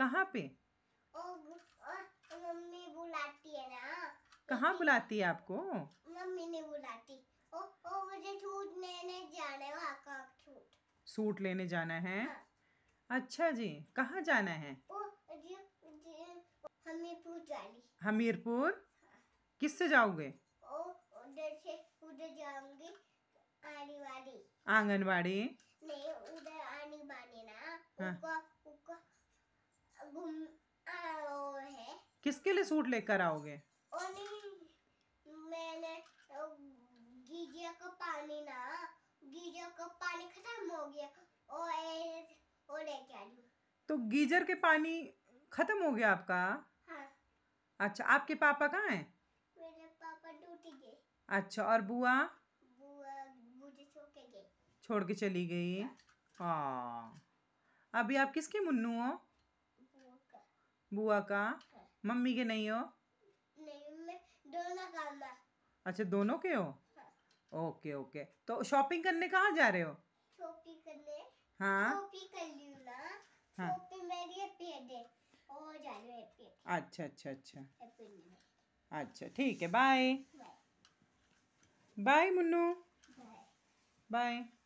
कहाँ पे मम्मी बुलाती है ना कहाँ बुलाती है आपको मम्मी नहीं बुलाती ओ, ओ मुझे सूट लेने जाना है सूट सूट लेने जाना है हाँ। अच्छा जी कहाँ जाना है ओ, जी, जी, हमीरपुर जाली हमीरपुर हाँ। किससे जाओगे ओ, उधर से उधर जाऊंगी आंगनबाड़ी आंगनबाड़ी किसके लिए सूट लेकर आओगे मैंने गीजर का पानी ना गीजर का पानी खत्म हो गया और तो गीजर के पानी खत्म हो गया आपका हाँ। अच्छा आपके पापा कहाँ हैं मेरे पापा ड्यूटी गए अच्छा और बुआ बुआ मुझे छोड़ के गई छोड़ के चली गई हाँ अभी आप किसके मुन्नू हो बुआ का बुआ का मम्मी के नहीं हो नहीं मैं दोनों का अच्छा दोनों के हो हाँ। ओके ओके तो शॉपिंग करने कहाँ जा रहे हो शॉपिंग करने हाँ शॉपिंग कर ली ना हाँ शॉपिंग मेरी हैप्पी है और जा रही हूँ अच्छा अच्छा अच्छा अच्छा ठीक है बाय बाय मुन्नू बाय